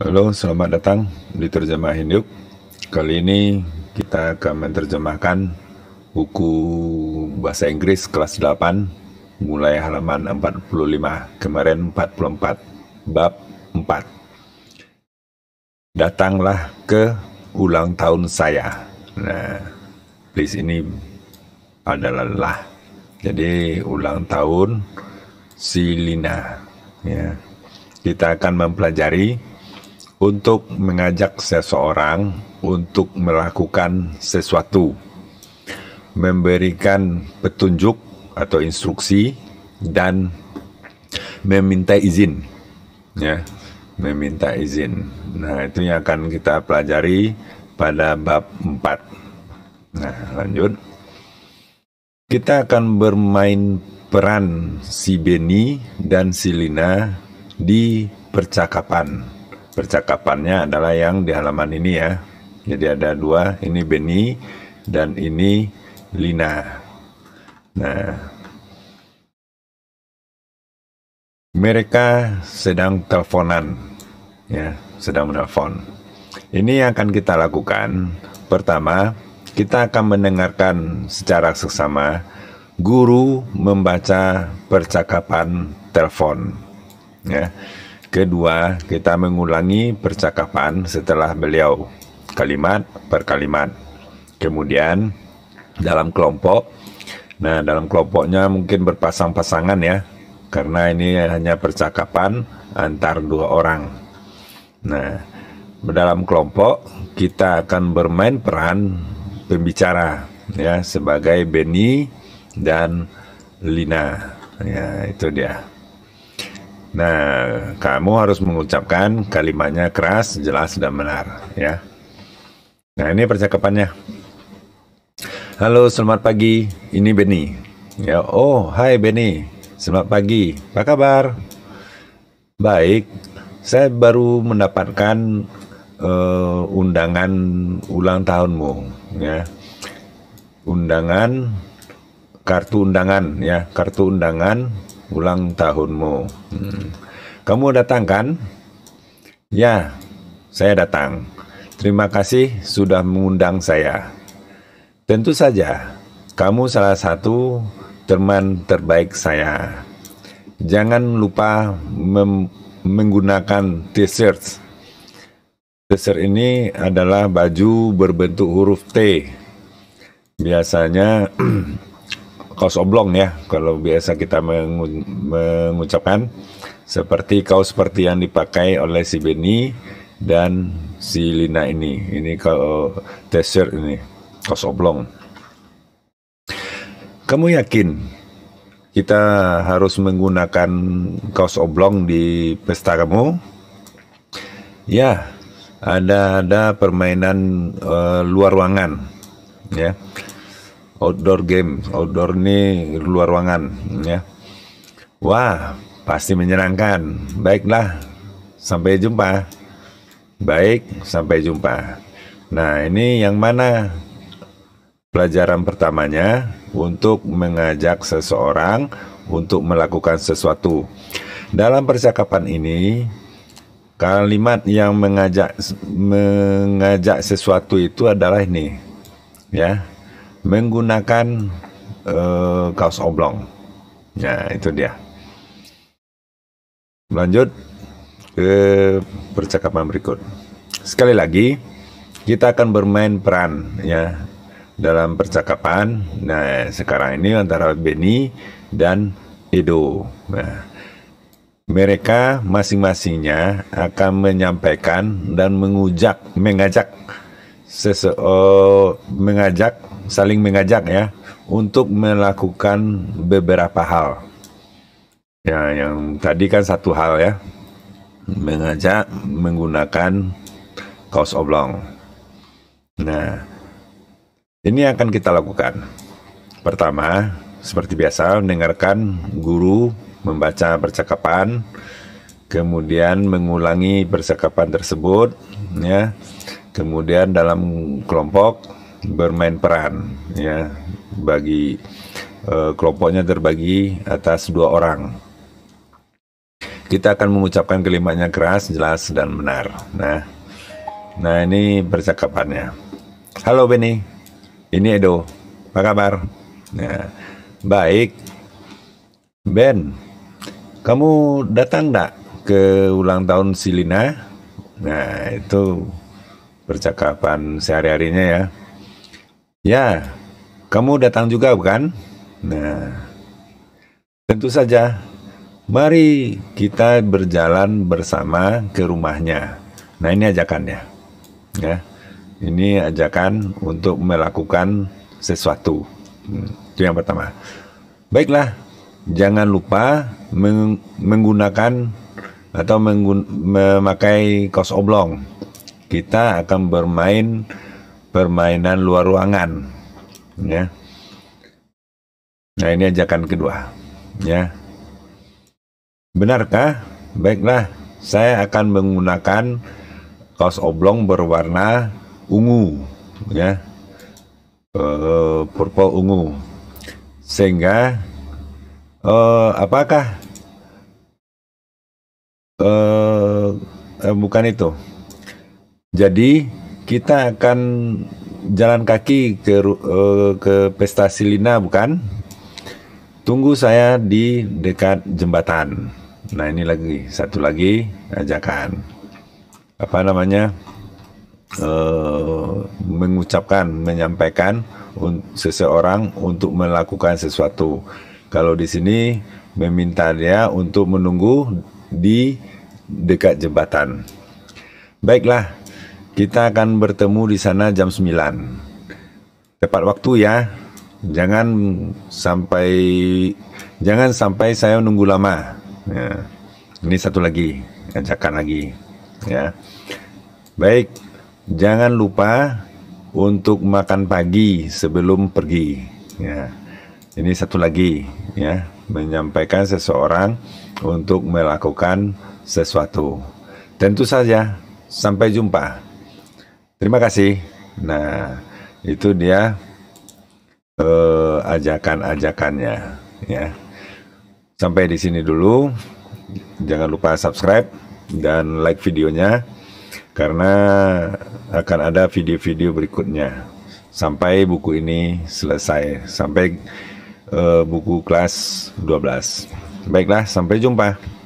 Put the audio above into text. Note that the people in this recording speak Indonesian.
Halo, selamat datang di Terjemah Hidup. Kali ini kita akan menerjemahkan buku bahasa Inggris kelas 8 mulai halaman 45, kemarin 44, bab 4. Datanglah ke ulang tahun saya. Nah, please ini adalah lah. Jadi ulang tahun Silina ya. Kita akan mempelajari untuk mengajak seseorang untuk melakukan sesuatu, memberikan petunjuk atau instruksi dan meminta izin ya, meminta izin. Nah, itu yang akan kita pelajari pada bab 4. Nah, lanjut. Kita akan bermain peran si Beni dan si Lina di percakapan percakapannya adalah yang di halaman ini ya. Jadi ada dua, ini Beni dan ini Lina. Nah, mereka sedang teleponan, ya, sedang menelpon. Ini yang akan kita lakukan. Pertama, kita akan mendengarkan secara seksama guru membaca percakapan telepon. Ya. Kedua, kita mengulangi percakapan setelah beliau kalimat per kalimat. Kemudian dalam kelompok, nah dalam kelompoknya mungkin berpasang-pasangan ya, karena ini hanya percakapan antar dua orang. Nah, dalam kelompok kita akan bermain peran pembicara ya sebagai Benny dan Lina. Ya, itu dia. Nah, kamu harus mengucapkan kalimatnya keras, jelas, dan benar, ya. Nah, ini percakapannya. Halo, selamat pagi. Ini Benny. Ya, oh, hai Benny. Selamat pagi. Apa kabar? Baik. Saya baru mendapatkan uh, undangan ulang tahunmu, ya. Undangan kartu undangan ya, kartu undangan ulang tahunmu. Hmm. Kamu datang kan? Ya, saya datang. Terima kasih sudah mengundang saya. Tentu saja, kamu salah satu teman terbaik saya. Jangan lupa menggunakan t-shirt. T-shirt ini adalah baju berbentuk huruf T. Biasanya kaos oblong ya kalau biasa kita mengu mengucapkan seperti kaos seperti yang dipakai oleh si Beni dan si Lina ini ini kalau t ini kaos oblong kamu yakin kita harus menggunakan kaos oblong di pesta kamu ya ada ada permainan uh, luar ruangan ya outdoor game, outdoor nih luar ruangan ya. Wah, pasti menyenangkan. Baiklah, sampai jumpa. Baik, sampai jumpa. Nah, ini yang mana pelajaran pertamanya untuk mengajak seseorang untuk melakukan sesuatu. Dalam percakapan ini, kalimat yang mengajak mengajak sesuatu itu adalah ini. Ya, menggunakan uh, kaos oblong. ya itu dia. Lanjut ke percakapan berikut. Sekali lagi, kita akan bermain peran ya dalam percakapan. Nah, sekarang ini antara Benny dan Edo. Nah, mereka masing-masingnya akan menyampaikan dan mengujak, mengajak seseorang, mengajak saling mengajak ya untuk melakukan beberapa hal. Ya, yang tadi kan satu hal ya, mengajak menggunakan kaos oblong. Nah, ini akan kita lakukan. Pertama, seperti biasa, mendengarkan guru membaca percakapan, kemudian mengulangi percakapan tersebut, ya. Kemudian dalam kelompok bermain peran ya bagi uh, kelompoknya terbagi atas dua orang. Kita akan mengucapkan kelimanya keras, jelas dan benar. Nah, nah ini percakapannya. Halo Beni, ini Edo. Apa kabar? Nah, baik. Ben, kamu datang tak ke ulang tahun Silina? Nah, itu percakapan sehari-harinya ya. Ya, kamu datang juga bukan? Nah, tentu saja. Mari kita berjalan bersama ke rumahnya. Nah, ini ajakannya. Ya. Ini ajakan untuk melakukan sesuatu. Hmm, itu yang pertama. Baiklah, jangan lupa menggunakan atau menggun memakai kos oblong. Kita akan bermain permainan luar ruangan ya nah ini ajakan kedua ya benarkah baiklah saya akan menggunakan kaos oblong berwarna ungu ya uh, purple ungu sehingga uh, apakah uh, uh, bukan itu jadi kita akan jalan kaki ke uh, ke pesta Silina bukan? Tunggu saya di dekat jembatan. Nah ini lagi satu lagi ajakan apa namanya uh, mengucapkan menyampaikan un seseorang untuk melakukan sesuatu. Kalau di sini meminta dia untuk menunggu di dekat jembatan. Baiklah, kita akan bertemu di sana jam 9. Tepat waktu ya. Jangan sampai jangan sampai saya nunggu lama. Ya. Ini satu lagi ajakan lagi ya. Baik, jangan lupa untuk makan pagi sebelum pergi ya. Ini satu lagi ya, menyampaikan seseorang untuk melakukan sesuatu. Tentu saja, sampai jumpa. Terima kasih. Nah, itu dia eh, ajakan-ajakannya ya. Sampai di sini dulu. Jangan lupa subscribe dan like videonya karena akan ada video-video berikutnya sampai buku ini selesai sampai uh, buku kelas 12. Baiklah, sampai jumpa.